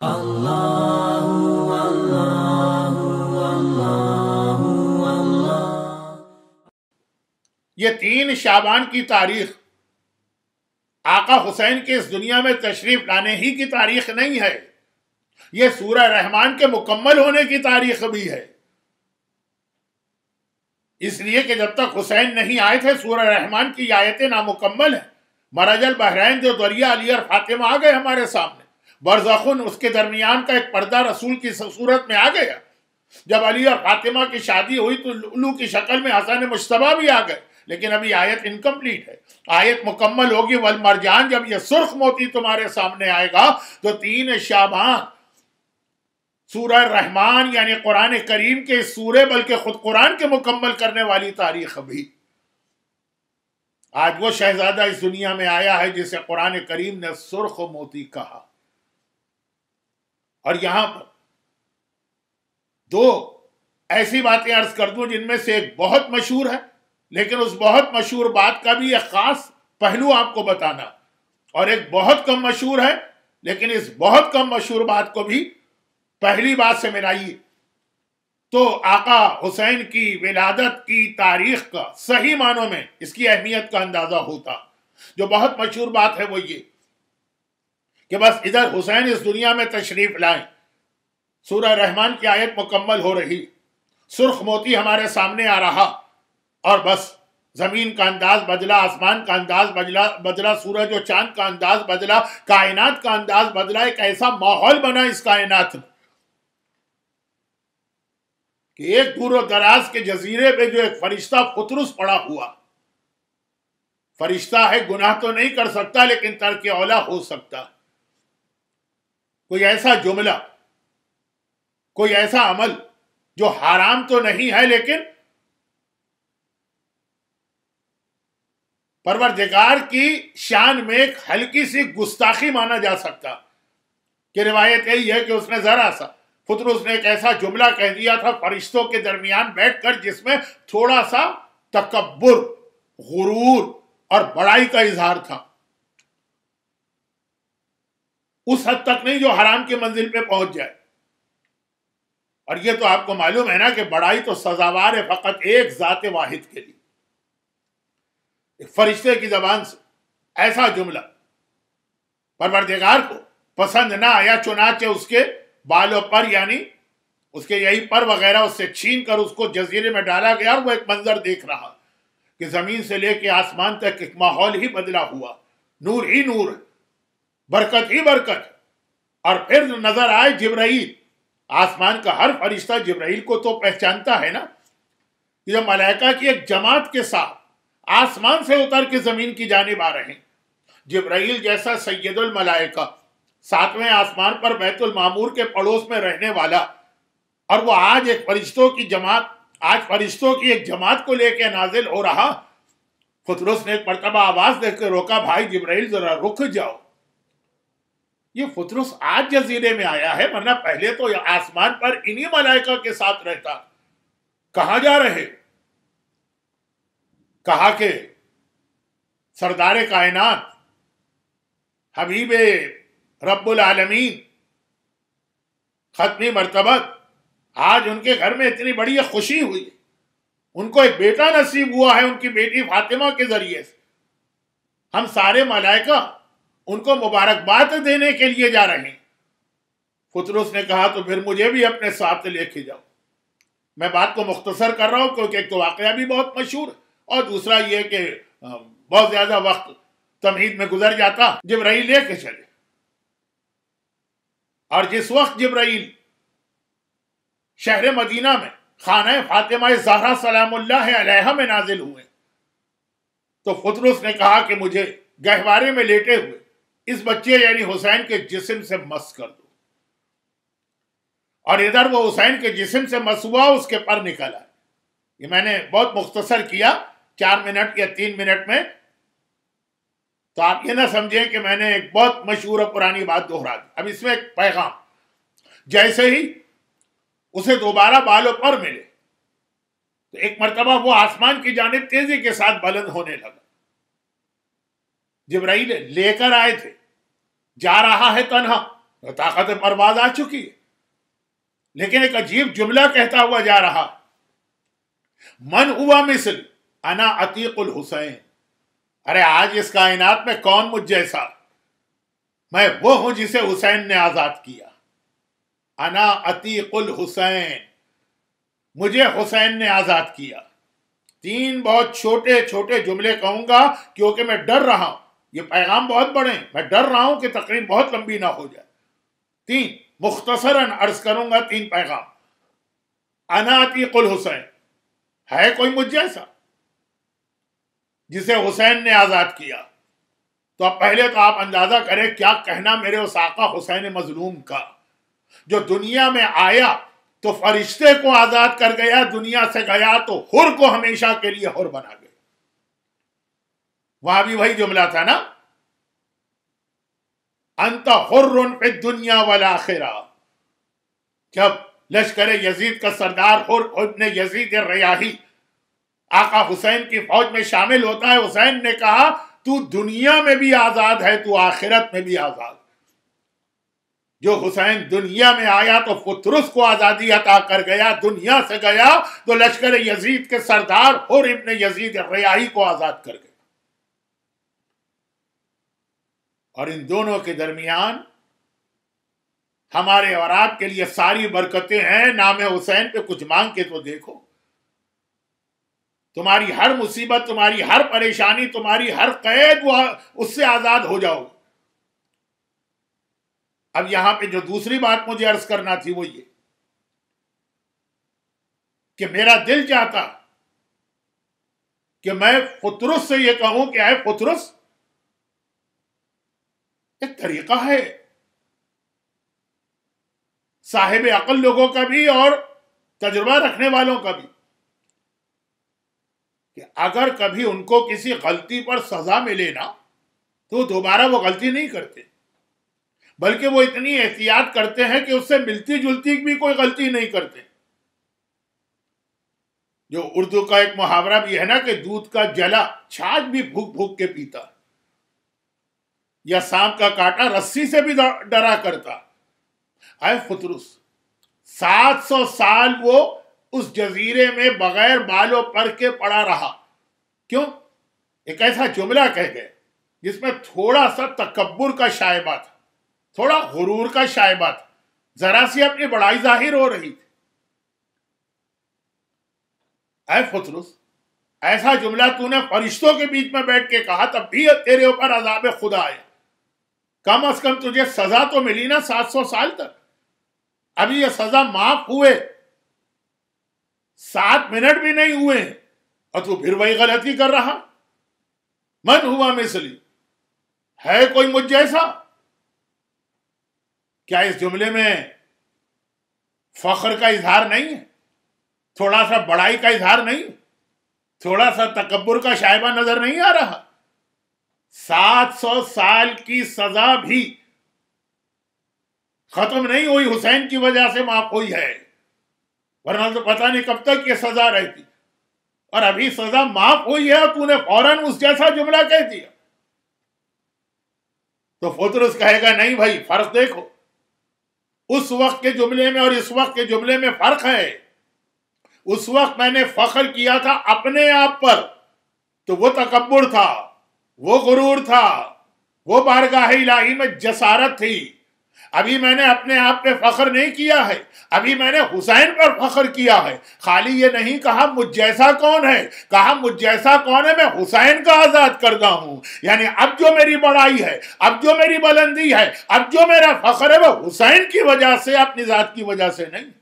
ये तीन शाबान की तारीख आका हुसैन के इस दुनिया में तशरीफ लाने ही की तारीख नहीं है यह सूरह रहमान के मुकम्मल होने की तारीख भी है इसलिए कि जब तक हुसैन नहीं आए थे सूरह रहमान की आयतें नामुकम्मल है मराजल बहराइन जो दरिया अली और फातिमा आ गए हमारे सामने बरजखुन उसके दरमियान का एक पर्दा रसूल की सूरत में आ गया जब अली और फातिमा की शादी हुई तो उल्लू की शक्ल में हसन मुशतबा भी आ गए लेकिन अभी आयत इनकम्प्लीट है आयत मुकम्मल होगी वल मरजान जब यह सुर्ख मोती तुम्हारे सामने आएगा तो तीन शाबान सूरह रहमान यानी कुरान करीम के सूरे बल्कि खुद कुरान के मुकम्मल करने वाली तारीख भी आज वो शहजादा इस दुनिया में आया है जिसे कुरान करीम ने सुर्ख मोती कहा और यहां पर दो ऐसी बातें अर्ज कर दू जिनमें से एक बहुत मशहूर है लेकिन उस बहुत मशहूर बात का भी एक खास पहलू आपको बताना और एक बहुत कम मशहूर है लेकिन इस बहुत कम मशहूर बात को भी पहली बात से मिलाइए तो आका हुसैन की विलादत की तारीख का सही मानों में इसकी अहमियत का अंदाजा होता जो बहुत मशहूर बात है वो ये कि बस इधर हुसैन इस दुनिया में तशरीफ लाए सूरह रहमान की आयत मुकम्मल हो रही सुर्ख मोती हमारे सामने आ रहा और बस जमीन का अंदाज बदला आसमान का अंदाज बदला बदला सूरज और चांद का अंदाज बदला कायनात का अंदाज बदला एक ऐसा माहौल बना इस कायनात में कि एक दूर दराज के जजीरे पे जो एक फरिश्ता फुतरुस पड़ा हुआ फरिश्ता है गुनाह तो नहीं कर सकता लेकिन तरक औला हो सकता है कोई ऐसा जुमला कोई ऐसा अमल जो हराम तो नहीं है लेकिन परवरदिगार की शान में एक हल्की सी गुस्ताखी माना जा सकता कि रिवायत यही है कि उसने जरा सा खुद उसने एक ऐसा जुमला कह दिया था फरिश्तों के दरमियान बैठकर जिसमें थोड़ा सा तकबर गुरूर और बड़ाई का इजहार था उस हद तक नहीं जो हराम की मंजिल पे पहुंच जाए और ये तो आपको मालूम है ना कि बड़ाई तो सजावार है फकत एक ज़ात वाहिद के लिए एक फरिश्ते की जबान से ऐसा जुमला परवरदिगार को पसंद ना आया चुनाचे उसके बालों पर यानी उसके यही पर वगैरह उससे छीन कर उसको जजीरे में डाला गया और वो एक मंजर देख रहा कि जमीन से लेके आसमान तक एक माहौल ही बदला हुआ नूर ही नूर है बरकत ही बरकत और फिर नजर आए जिब्राइल आसमान का हर फरिश्ता जिब्राइल को तो पहचानता है ना कि जब मलाइका की एक जमात के साथ आसमान से उतर के जमीन की जानब आ रहे हैं जिब्राइल जैसा सैयदुल मलाइका सातवें आसमान पर बैतुल मामूर के पड़ोस में रहने वाला और वो आज एक फरिश्तों की जमात आज फरिश्तों की एक जमात को लेकर नाजिल हो रहा खुदरुस ने एक मरतबा आवाज देकर रोका भाई जिब्राइल जरा रुक जाओ ये फुतरुस आज जजीरे में आया है वरना पहले तो आसमान पर इन्हीं मलाइका के साथ रहता कहा जा रहे कहा के सरदार कायनात हबीब रब्बुल आलमीन खत्मी मरतबत आज उनके घर में इतनी बड़ी खुशी हुई उनको एक बेटा नसीब हुआ है उनकी बेटी फातिमा के जरिए से हम सारे मलाइका उनको मुबारकबाद देने के लिए जा रहे हैं फुतरुस ने कहा तो फिर मुझे भी अपने साथ लेके जाओ मैं बात को मुख्तसर कर रहा हूं क्योंकि एक तो वाक़ भी बहुत मशहूर और दूसरा यह कि बहुत ज़्यादा वक्त तमहीद में गुजर जाता जिब्राइल लेके चले और जिस वक्त जिब्राइल शहर मदीना में खाना फातिमा जहरा सलाम में नाजिल हुए तो फतरुस ने कहा कि मुझे गहवारे में लेटे हुए इस बच्चे यानी हुसैन के जिस्म से मस कर दो और इधर वो हुसैन के जिस्म से मस हुआ उसके पर निकला ये मैंने बहुत मुख्तसर किया चार मिनट या तीन मिनट में तो आप ये ना समझे कि मैंने एक बहुत मशहूर और पुरानी बात दोहरा दी अब इसमें एक पैगाम जैसे ही उसे दोबारा बालों पर मिले तो एक मरतबा वो आसमान की जानब तेजी के साथ बुलंद होने लगा जिब्राइल लेकर आए थे जा रहा है तनहा तो ताकत परवाज आ चुकी है लेकिन एक अजीब जुमला कहता हुआ जा रहा मन हुआ मिसल अना अतीकुल हुसैन अरे आज इस कायनात में कौन मुझ जैसा मैं वो हूं जिसे हुसैन ने आजाद किया अना अतीकुल हुसैन मुझे हुसैन ने आजाद किया तीन बहुत छोटे छोटे जुमले कहूंगा क्योंकि मैं डर रहा हूं ये पैगाम बहुत बड़े मैं डर रहा हूं कि तकरीर बहुत लंबी ना हो जाए तीन मुख्तसरन अर्ज करूंगा तीन पैगाम अनाती कुल हुसैन है कोई मुझ जैसा जिसे हुसैन ने आजाद किया तो अब पहले तो आप अंदाजा करें क्या कहना मेरे उस आका हुसैन मजलूम का जो दुनिया में आया तो फरिश्ते को आजाद कर गया दुनिया से गया तो हुर को हमेशा के लिए हुर बना गया वहां भी वही जुमला था ना अंत हुर दुनिया वाला आखिरा जब लश्कर यजीद का सरदार हुर उबने यजीद रयाही आका हुसैन की फौज में शामिल होता है हुसैन ने कहा तू दुनिया में भी आजाद है तू आखिरत में भी आजाद जो हुसैन दुनिया में आया तो फुतरुस को आजादी अता कर गया दुनिया से गया तो लश्कर यजीद के सरदार हुर इब्ने यजीद रयाही को आजाद कर गया और इन दोनों के दरमियान हमारे और आपके लिए सारी बरकतें हैं नाम हुसैन पे कुछ मांग के तो देखो तुम्हारी हर मुसीबत तुम्हारी हर परेशानी तुम्हारी हर कैद उससे आजाद हो जाओगे अब यहां पे जो दूसरी बात मुझे अर्ज करना थी वो ये कि मेरा दिल चाहता कि मैं फुतरुस से ये कहूं कि आए फुतरुस एक तरीका है साहेब अकल लोगों का भी और तजुर्बा रखने वालों का भी कि अगर कभी उनको किसी गलती पर सजा मिले ना तो दोबारा वो गलती नहीं करते बल्कि वो इतनी एहतियात करते हैं कि उससे मिलती जुलती भी कोई गलती नहीं करते जो उर्दू का एक मुहावरा भी है ना कि दूध का जला छाछ भी भूख भूख के पीता है या सांप का कांटा रस्सी से भी डरा करता आए फुतरुस सात सौ साल वो उस जजीरे में बगैर बालों पर के पड़ा रहा क्यों एक ऐसा जुमला कह गए जिसमें थोड़ा सा तकबर का शायबा था थोड़ा गुरूर का शायबा था जरा सी अपनी बड़ाई जाहिर हो रही थी अः फतरुस ऐसा जुमला तूने फरिश्तों के बीच में बैठ के कहा तब भी तेरे ऊपर अजाब खुदा आया कम से कम तुझे सजा तो मिली ना 700 साल तक अभी ये सजा माफ हुए सात मिनट भी नहीं हुए और तू फिर वही गलती कर रहा मन तो हुआ मिसली है कोई मुझ जैसा क्या इस जुमले में फख्र का इजहार नहीं है थोड़ा सा बड़ाई का इजहार नहीं थोड़ा सा तकबर का शायबा नजर नहीं आ रहा 700 साल की सजा भी खत्म नहीं हुई हुसैन की वजह से माफ हुई है वरना तो पता नहीं कब तक ये सजा रहती और अभी सजा माफ हुई है और तूने फौरन उस जैसा जुमला कह दिया तो फुतरस कहेगा नहीं भाई फर्क देखो उस वक्त के जुमले में और इस वक्त के जुमले में फर्क है उस वक्त मैंने फखर किया था अपने आप पर तो वो तकबर था वो गुरूर था वो बारगाह इलाही में जसारत थी अभी मैंने अपने आप पे फख्र नहीं किया है अभी मैंने हुसैन पर फख्र किया है खाली ये नहीं कहा मुझ जैसा कौन है कहा मुझ जैसा कौन है मैं हुसैन का आजाद करता हूं यानी अब जो मेरी बड़ाई है अब जो मेरी बुलंदी है अब जो मेरा फख्र है वह हुसैन की वजह से अपनी जात की वजह से नहीं